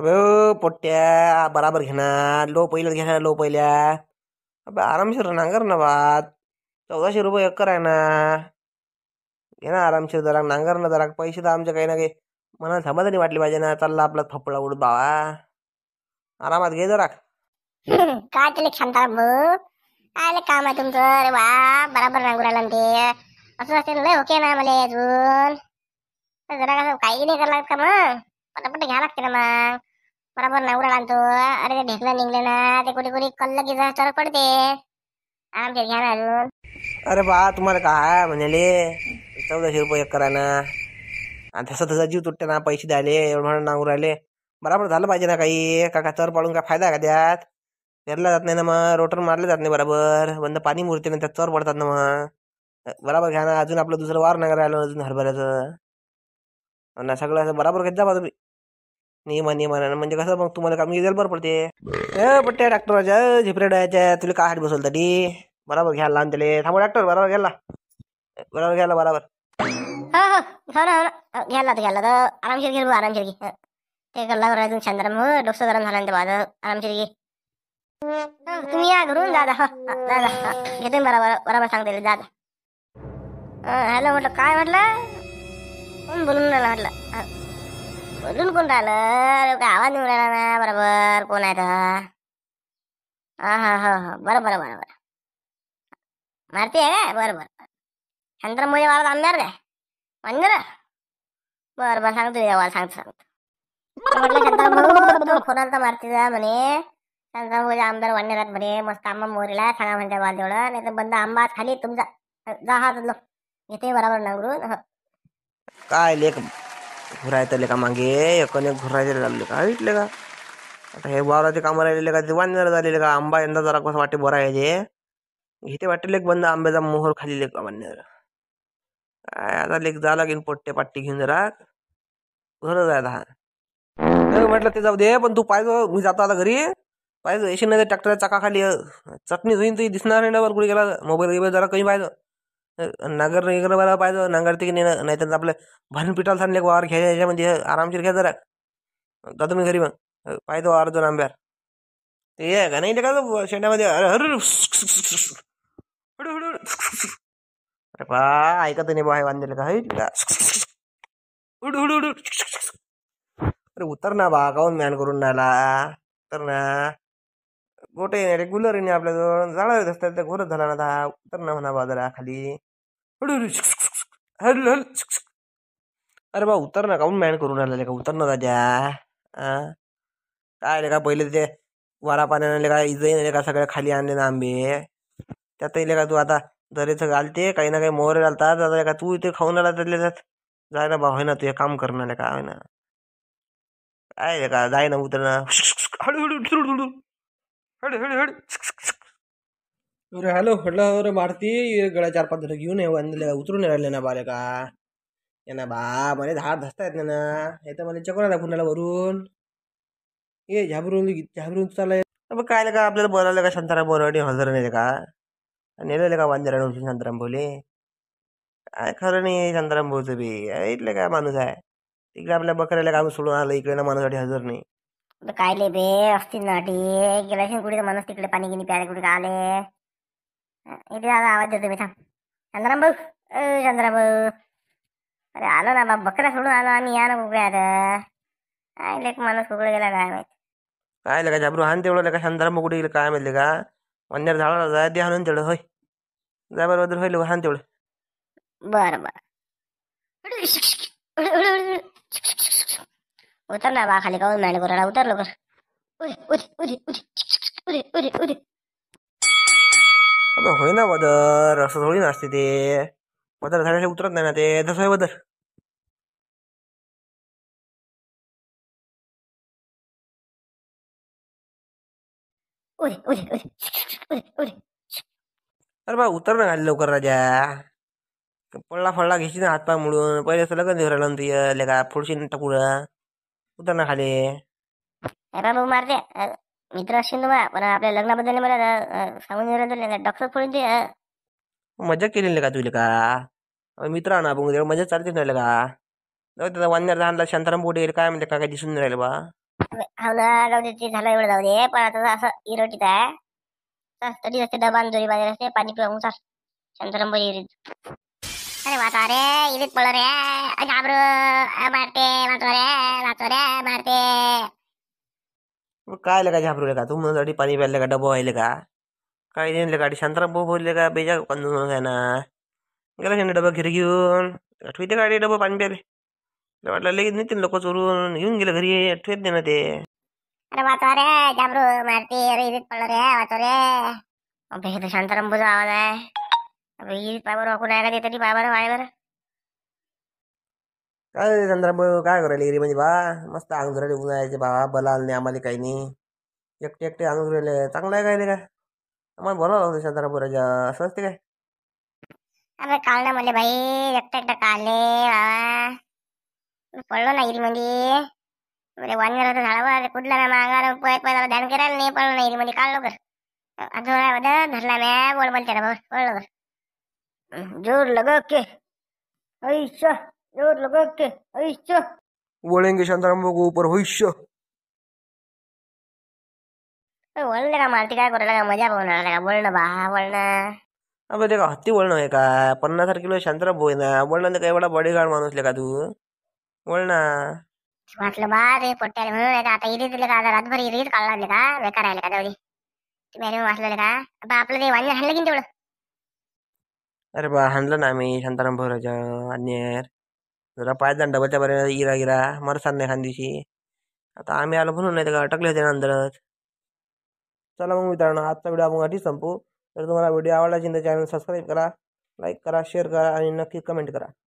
अबे पोट्या बराबर घेणार लो पहिल्याच घेणार लो पहिल्या अबे आरामशीर नांगर ना बात चौदाशे रुपये एकर आहे ना घे ना आरामशीर जरा नांगर ना जरा पैसे तर आमचे काही ना काही मनाला समाधानी वाटली पाहिजे ना चालला आपला फपडा उडत बावा आरामात घे जरा काय केले छान आले काम आहे तुमचं अरे वा बराबर नांगू आला ते असं असते लय ओके ना मला अजून जरा काही नाही करायला लागत का मग पटापट घ्या लागते ना मग बरोबर अरे ते निघले ना ते कुठे कुठे कल्ल की पडते आमच्या घ्या ना अजून अरे बा तुम्हाला काय म्हणाले चौदाशे रुपये एक करा ना आणि तसं तसा जीव तुटते ना पैसे द्यायले एवढं म्हणून नाव राहिले बराबर झालं पाहिजे ना काही काका चर पाडून काय फायदा का त्यात फेरला जात नाही ना मग रोटर मारलं जात नाही बरोबर बंद पाणी मुरते ना त्यात चर पडतात ना मग बरोबर घ्या ना अजून आपलं दुसरं वार नगर राहिलं अजून हरभऱ्याचं ना सगळं असं बरोबर घेत जा नियमा नियमानं म्हणजे कसं मग तुम्हाला कामी गेल्याला बरं पडते ए पट्ट्या डॉक्टराच्या झिपरे डायच्या तुला काय हाट बसवलं तरी बरोबर घ्यायला लहान त्याला थांबा डॉक्टर बरोबर घ्यायला बरोबर घ्यायला बरोबर हो हो हो ना हो ना घ्यायला घ्यायला तर आरामशीर घे आरामशीर घे ते गल्ला करायचं शांत राहा. हो डोकं गरम झालं बाद आरामशीर घे तुम्ही या घरून दादा दादा घेतो बरोबर बरोबर सांगते दादा हॅलो म्हटलं काय म्हटलं कोण बोलून राहिला म्हटलं बोलून कोण राहिलं काय आवाज येऊन राहिला ना बरोबर कोण आहे तर हा हा हा हा बरं बरं बरं बरं मारती आहे काय बरं बरं नंतर मुली वाला आणणार काय म्हणणार बरं बरं सांगतो सांगतो सांगतो मारती जा म्हणे शांताराम आमदार म्हणे मस्त आंबा मोरीला सांगा म्हणजे बाल तेवढं नाही तर बंद आंबा खाली तुमचा जा हा तुझं येते बरोबर नांगरून काय घुरायतले का मागे एकाने घुरायचे लागले का ऐटले का आता हे वावराचे काम राहिलेले का ते झालेले का आंबा यंदा जरा कसं वाटे बरं आहे इथे बंद आंब्याचा मोहर खाली का वांजर काय आता लेख जा लागेल पोट्टे पाट्टी घेऊन जरा घर जाय हा म्हटलं ते जाऊ दे पण तू पाहिजो मी जातो आता घरी पाहिजे येशील नाही तर चाका खाली चटणी होईन तुझी दिसणार नाही ना बरं कुठे गेला मोबाईल जरा कमी पाहिजे नांगर वगैरे पाहिजे नांगर तिकडे नाही तर आपलं भरून पिटाला वार घ्यायचं घ्यायच्या याच्यामध्ये आरामशीर घ्या जरा जातो मी घरी मग पाहिजे वावर दोन आंब्यावर ते आहे का नाही का शेंड्यामध्ये अरे हळूहळू अरे बा ऐकत नाही बाय बांधले का हुडू हुडू अरे उतर ना बा काऊन मॅन करून राहिला उतर ना मोठे रेग्युलर येणे आपल्याजवळ जाणार असतात त्या घोरत झाला ना दहा उतर ना म्हणा बाजारा खाली हळू हळू हळू अरे बा उतर ना काऊन मॅन करून राहिलेले का उतर ना दादा काय का पहिले ते वारा पाण्याने का इजईने का सगळ्या खाली आणले ना आंबे त्यात येईल का तू आता दरेच घालते काही ना काही मोहरे घालतात आता का तू इथे खाऊन आला त्यातले जाय ना बा होय ना तू हे काम करणार का होय ना काय का जाय ना उतर ना हळूहळू हेडी हेडी हेडी अरे हॅलो म्हटलं अरे मारती गळा चार पाच धड घेऊन ये वंदले उतरून राहिले ना बाले का बा मला हात धसता येत ना हे तर मला चकोरा दाखवून आला वरून ये झाबरून झाबरून चाललंय काय का आपल्याला बोलायला का शांताराम बोराडे हजर नाही का नेलेले का वांजरा उचलून शांताराम बोले काय खरं नाही शांताराम भाऊचं बी इथलं काय माणूस आहे तिकडे आपल्या बकऱ्याला काम सोडून आलं इकडे ना माणूसाठी हजर नाही कायले बे असतील नाटी गेला कुठे म्हणून तिकडे पाणी गिनी प्यायला कुठे आले इथे दादा आवाज देतो मी थांब चंद्राम भाऊ अ चंद्राम भाऊ अरे आलो ना बाबा बकरा सोडून आलो आम्ही या ना कुकडे आता काय माणूस कुकडे गेला काय माहित काय लगा जाबरू हान तेवढं लगा चंद्राम कुठे गेलं काय माहिती का वन्यार झाडाला जाय दे हाणून तेवढं होय जाबर बदल होईल हान तेवढं बरं बरं उतर ना बा खाली काऊन उतर लवकर होय ना बदर असं थोडी नसते ते बदर झाडाशी उतरत नाही ना ते तसं आहे बदर अरे बा उतर ना खाली लवकर राजा पडला फळला घेशील ना पाय म्हणून पहिले असं लग्न देऊ लेका टाकू उतर ना खाली अरे भाऊ मारते अ, मित्र असशील तू बा पण आपल्या लग्नाबद्दल नाही मला अ, सांगून दिलं डॉक्टर फोडून दे मजा केली नाही का तुला का अबे मित्र आहे ना आपण मजा चालते नाही का जाऊ त्याचा वानर लहानला शांताराम बोटे गेले काय म्हणते काय दिसून राहिले बा हो ना जाऊ दे ते झालं एवढं जाऊ दे पण आता असं इरोटीत आहे तरी असते डबा आणि दोरी बाजार असते पाणी पिऊन चाल शांताराम बरी అరే వాతారే ఇది मारते मारते काय लगा का तू म्हणून पाणी प्यायला का डबो व्हायला का काय नाही लगा शांतराम भाऊ बोलले का बेजा कंदून म्हणून ना गेला शेंडा डबा घरी घेऊन ठेवते गाडी डबा पाणी वाटलं लगेच नेते लोक चोरून घेऊन गेलं घरी ठेवत नाही ना ते अरे वाचवा रे जाबरू मारते अरे रे वीज पावर वाकून आहे का ते तरी आहे बरं काय चंद्रा काय करायला म्हणजे बा मस्त अंगुरले उन्हाळ्याचे बा बलाल नाही आम्हाला काही नाही एकटे एकटे अंगधुराले चांगलं आहे काय काय आम्हाला बोलावं लागतं राजा अरे काल ना भाई एकटा एकटा काले बाबा पडलो म्हणजे. ना म्हणजे म्हणजे कुठला ना ध्यान करायला नाही पडलो ना म्हणजे काल धरला मॅ बोल पडलो जोर लगा के ऐसा जोर लगा के ऐसा बोलेंगे शांताराम बघू ऊपर होईश्य वळलं का मारती काय करायला का मजा पाहणार का वळणं बा वळणं अबे देखा हत्ती वळणं आहे का पन्नास हजार किलो शांताराम भाऊ ना वळणं तर काय एवढा बॉडीगार्ड माणूस का तू वळणा म्हटलं बा रे पोट्याला म्हणून आता इरीत दिले का आता रातभर इरीत काढला का बेकार राहिले का जाऊ दे तुम्ही म्हटलं का आपलं ते वाणी हाणलं की तेवढं अरे बा हाणलं ना आम्ही शांताराम भोराच्या आणि जरा पाय डबलच्या बरे इरा गिरा मर नाही खांदीशी आता आम्ही आलो म्हणून नाही तर का अटकले होते चला मग मित्रांनो आजचा व्हिडिओ आपण आधी संपू तर तुम्हाला व्हिडिओ आवडला असेल तर चॅनल सबस्क्राईब करा लाईक करा शेअर करा आणि नक्की कमेंट करा